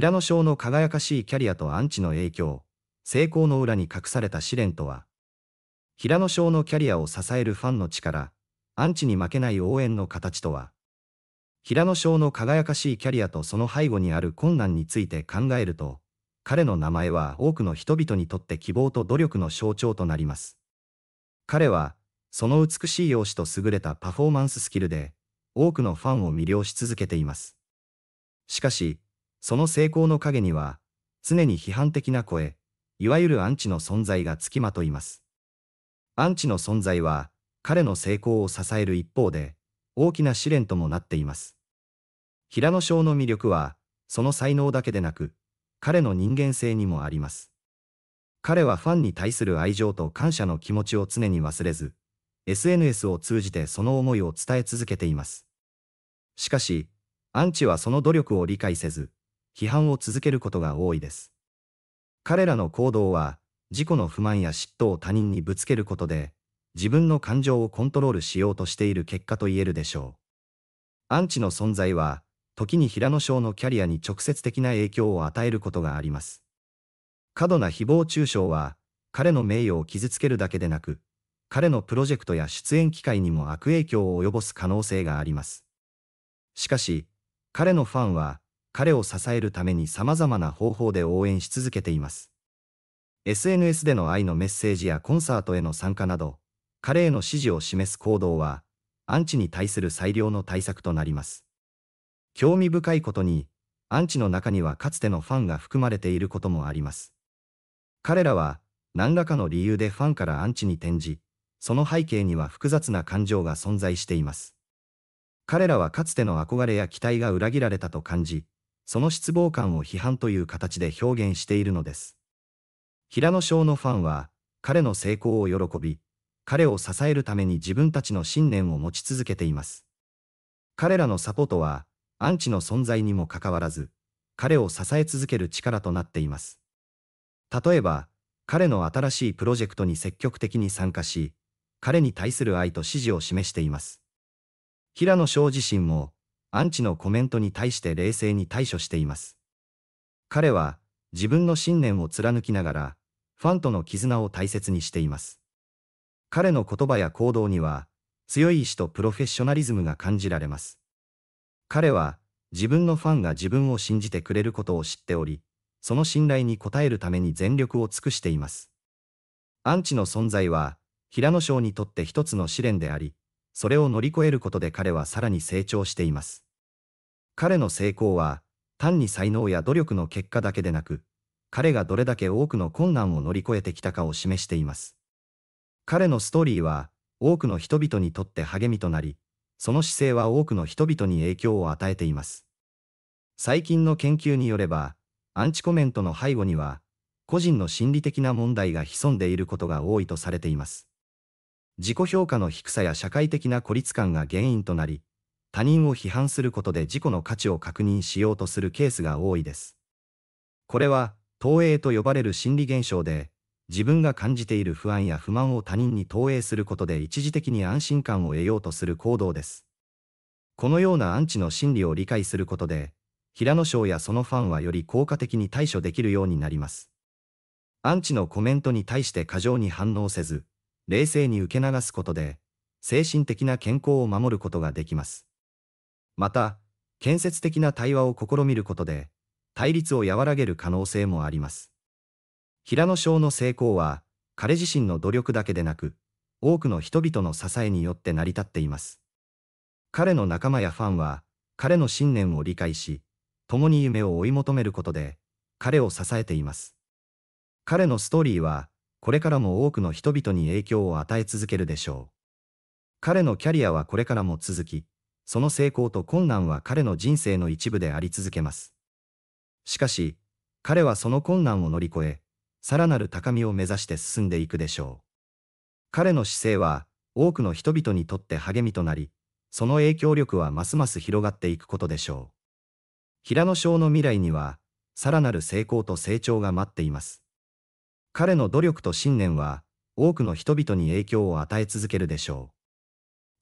平野翔の輝かしいキャリアとアンチの影響、成功の裏に隠された試練とは、平野翔のキャリアを支えるファンの力、アンチに負けない応援の形とは、平野翔の輝かしいキャリアとその背後にある困難について考えると、彼の名前は多くの人々にとって希望と努力の象徴となります。彼は、その美しい容姿と優れたパフォーマンススキルで、多くのファンを魅了し続けています。しかし、その成功の陰には、常に批判的な声、いわゆるアンチの存在がつきまといます。アンチの存在は、彼の成功を支える一方で、大きな試練ともなっています。平野翔の魅力は、その才能だけでなく、彼の人間性にもあります。彼はファンに対する愛情と感謝の気持ちを常に忘れず、SNS を通じてその思いを伝え続けています。しかし、アンチはその努力を理解せず、批判を続けることが多いです。彼らの行動は、自己の不満や嫉妬を他人にぶつけることで、自分の感情をコントロールしようとしている結果と言えるでしょう。アンチの存在は、時に平野翔のキャリアに直接的な影響を与えることがあります。過度な誹謗中傷は、彼の名誉を傷つけるだけでなく、彼のプロジェクトや出演機会にも悪影響を及ぼす可能性があります。しかし、彼のファンは、彼を支えるために様々な方法で応援し続けています。SNS での愛のメッセージやコンサートへの参加など、彼への支持を示す行動は、アンチに対する最良の対策となります。興味深いことに、アンチの中にはかつてのファンが含まれていることもあります。彼らは、何らかの理由でファンからアンチに転じ、その背景には複雑な感情が存在しています。彼らはかつての憧れや期待が裏切られたと感じ、その失望感を批判という形で表現しているのです。平野翔のファンは、彼の成功を喜び、彼を支えるために自分たちの信念を持ち続けています。彼らのサポートは、アンチの存在にもかかわらず、彼を支え続ける力となっています。例えば、彼の新しいプロジェクトに積極的に参加し、彼に対する愛と支持を示しています。平野翔自身も、アンチのコメントに対して冷静に対処しています。彼は、自分の信念を貫きながら、ファンとの絆を大切にしています。彼の言葉や行動には、強い意志とプロフェッショナリズムが感じられます。彼は、自分のファンが自分を信じてくれることを知っており、その信頼に応えるために全力を尽くしています。アンチの存在は、平野翔にとって一つの試練であり、それを乗り越えることで彼はさらに成長しています。彼の成功は、単に才能や努力の結果だけでなく、彼がどれだけ多くの困難を乗り越えてきたかを示しています。彼のストーリーは、多くの人々にとって励みとなり、その姿勢は多くの人々に影響を与えています。最近の研究によれば、アンチコメントの背後には、個人の心理的な問題が潜んでいることが多いとされています。自己評価の低さや社会的な孤立感が原因となり、他人を批判することで自己の価値を確認しようとするケースが多いです。これは、投影と呼ばれる心理現象で、自分が感じている不安や不満を他人に投影することで一時的に安心感を得ようとする行動です。このようなアンチの心理を理解することで、平野賞やそのファンはより効果的に対処できるようになります。アンチのコメントに対して過剰に反応せず、冷静に受け流すことで、精神的な健康を守ることができます。また、建設的な対話を試みることで、対立を和らげる可能性もあります。平野翔の成功は、彼自身の努力だけでなく、多くの人々の支えによって成り立っています。彼の仲間やファンは、彼の信念を理解し、共に夢を追い求めることで、彼を支えています。彼のストーリーは、これからも多くの人々に影響を与え続けるでしょう。彼のキャリアはこれからも続き、その成功と困難は彼の人生の一部であり続けます。しかし、彼はその困難を乗り越え、さらなる高みを目指して進んでいくでしょう。彼の姿勢は、多くの人々にとって励みとなり、その影響力はますます広がっていくことでしょう。平野翔の未来には、さらなる成功と成長が待っています。彼の努力と信念は、多くの人々に影響を与え続けるでしょう。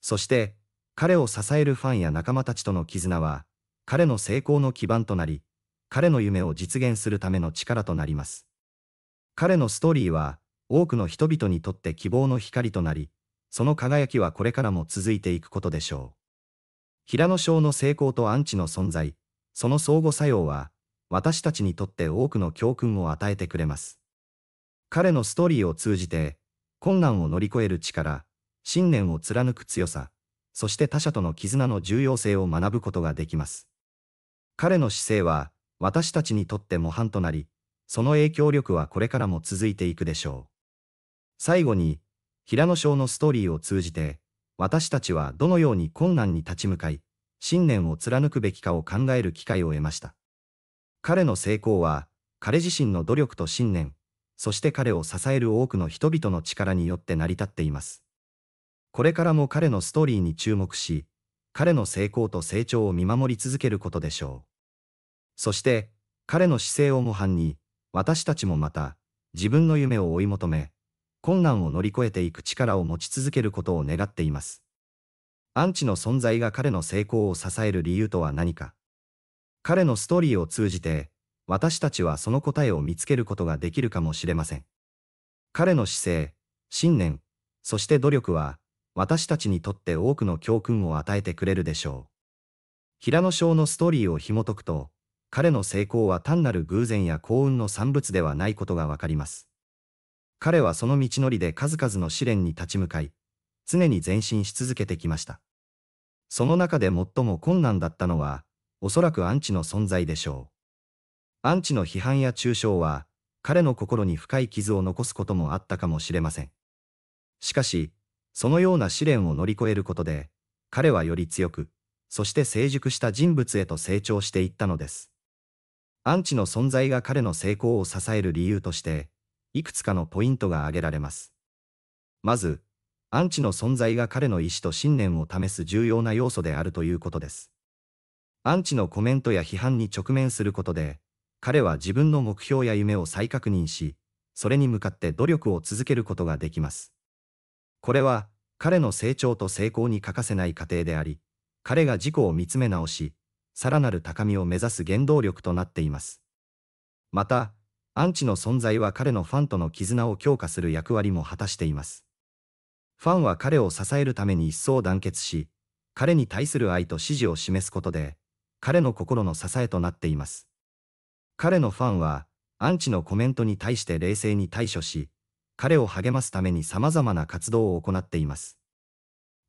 そして、彼を支えるファンや仲間たちとの絆は、彼の成功の基盤となり、彼の夢を実現するための力となります。彼のストーリーは、多くの人々にとって希望の光となり、その輝きはこれからも続いていくことでしょう。平野翔の成功とアンチの存在、その相互作用は、私たちにとって多くの教訓を与えてくれます。彼のストーリーを通じて、困難を乗り越える力、信念を貫く強さ、そして他者との絆の重要性を学ぶことができます。彼の姿勢は、私たちにとって模範となり、その影響力はこれからも続いていくでしょう。最後に、平野翔のストーリーを通じて、私たちはどのように困難に立ち向かい、信念を貫くべきかを考える機会を得ました。彼の成功は、彼自身の努力と信念、そして彼を支える多くの人々の力によって成り立っています。これからも彼のストーリーに注目し、彼の成功と成長を見守り続けることでしょう。そして、彼の姿勢を模範に、私たちもまた、自分の夢を追い求め、困難を乗り越えていく力を持ち続けることを願っています。アンチの存在が彼の成功を支える理由とは何か。彼のストーリーを通じて、私たちはその答えを見つけることができるかもしれません。彼の姿勢、信念、そして努力は、私たちにとって多くの教訓を与えてくれるでしょう。平野翔のストーリーを紐解くと、彼の成功は単なる偶然や幸運の産物ではないことがわかります。彼はその道のりで数々の試練に立ち向かい、常に前進し続けてきました。その中で最も困難だったのは、おそらくアンチの存在でしょう。アンチの批判や抽象は、彼の心に深い傷を残すこともあったかもしれません。しかし、そのような試練を乗り越えることで、彼はより強く、そして成熟した人物へと成長していったのです。アンチの存在が彼の成功を支える理由として、いくつかのポイントが挙げられます。まず、アンチの存在が彼の意志と信念を試す重要な要素であるということです。アンチのコメントや批判に直面することで、彼は自分の目標や夢を再確認し、それに向かって努力を続けることができます。これは、彼の成長と成功に欠かせない過程であり、彼が自己を見つめ直し、さらなる高みを目指す原動力となっています。また、アンチの存在は彼のファンとの絆を強化する役割も果たしています。ファンは彼を支えるために一層団結し、彼に対する愛と支持を示すことで、彼の心の支えとなっています。彼のファンは、アンチのコメントに対して冷静に対処し、彼を励ますために様々な活動を行っています。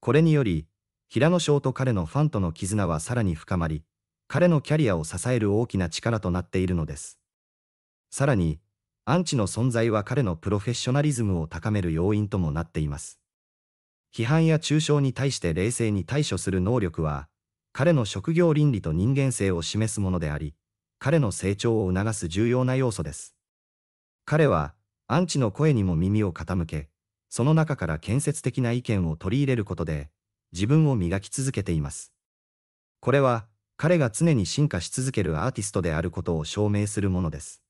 これにより、平野翔と彼のファンとの絆はさらに深まり、彼のキャリアを支える大きな力となっているのです。さらに、アンチの存在は彼のプロフェッショナリズムを高める要因ともなっています。批判や中傷に対して冷静に対処する能力は、彼の職業倫理と人間性を示すものであり、彼の成長を促す重要な要素です。彼は、アンチの声にも耳を傾け、その中から建設的な意見を取り入れることで、自分を磨き続けています。これは、彼が常に進化し続けるアーティストであることを証明するものです。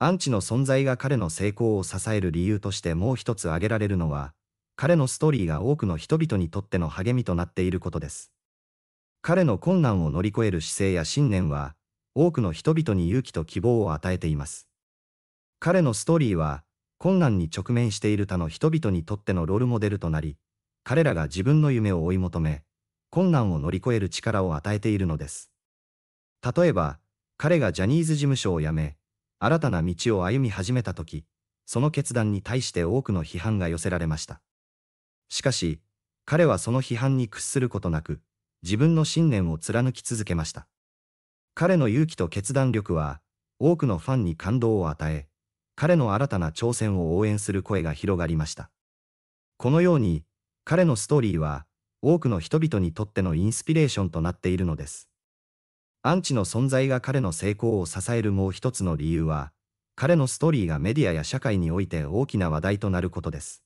アンチの存在が彼の成功を支える理由としてもう一つ挙げられるのは、彼のストーリーが多くの人々にとっての励みとなっていることです。彼の困難を乗り越える姿勢や信念は、多くの人々に勇気と希望を与えています。彼のストーリーは、困難に直面している他の人々にとってのロールモデルとなり、彼らが自分の夢を追い求め、困難を乗り越える力を与えているのです。例えば、彼がジャニーズ事務所を辞め、新たな道を歩み始めた時、その決断に対して多くの批判が寄せられました。しかし、彼はその批判に屈することなく、自分の信念を貫き続けました。彼の勇気と決断力は、多くのファンに感動を与え、彼の新たな挑戦を応援する声が広がりました。このように、彼のストーリーは、多くの人々にとってのインスピレーションとなっているのです。アンチの存在が彼の成功を支えるもう一つの理由は、彼のストーリーがメディアや社会において大きな話題となることです。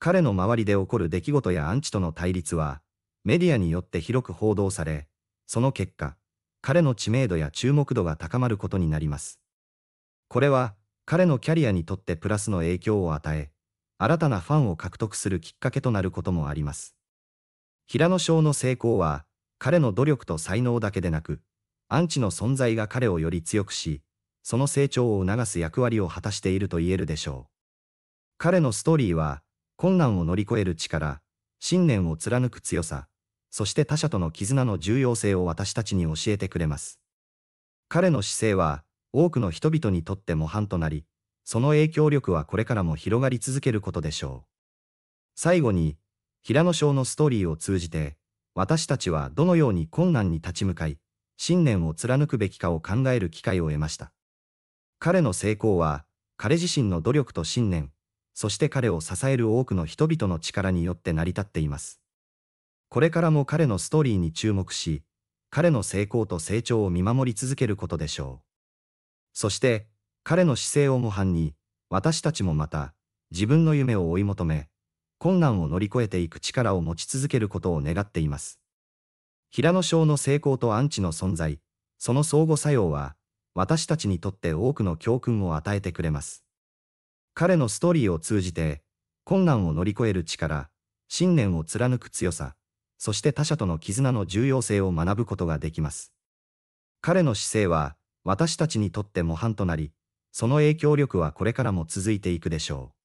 彼の周りで起こる出来事やアンチとの対立は、メディアによって広く報道され、その結果、彼の知名度や注目度が高まることになります。これは、彼のキャリアにとってプラスの影響を与え、新たなファンを獲得するきっかけとなることもあります。平野翔の成功は、彼の努力と才能だけでなく、アンチの存在が彼をより強くし、その成長を促す役割を果たしていると言えるでしょう。彼のストーリーは、困難を乗り越える力、信念を貫く強さ、そして他者との絆の重要性を私たちに教えてくれます。彼の姿勢は、多くの人々にとって模範となり、その影響力はこれからも広がり続けることでしょう。最後に、平野翔のストーリーを通じて、私たちはどのように困難に立ち向かい、信念を貫くべきかを考える機会を得ました。彼の成功は、彼自身の努力と信念、そして彼を支える多くの人々の力によって成り立っています。これからも彼のストーリーに注目し、彼の成功と成長を見守り続けることでしょう。そして、彼の姿勢を模範に、私たちもまた、自分の夢を追い求め、困難を乗り越えていく力を持ち続けることを願っています。平野翔の成功とアンチの存在、その相互作用は、私たちにとって多くの教訓を与えてくれます。彼のストーリーを通じて、困難を乗り越える力、信念を貫く強さ、そして他者との絆の重要性を学ぶことができます。彼の姿勢は、私たちにとって模範となり、その影響力はこれからも続いていくでしょう。